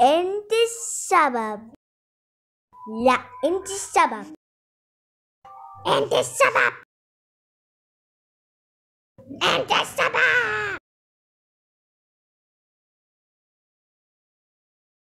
in the suburb. Yeah, in the suburb. In the suburb. In the suburb.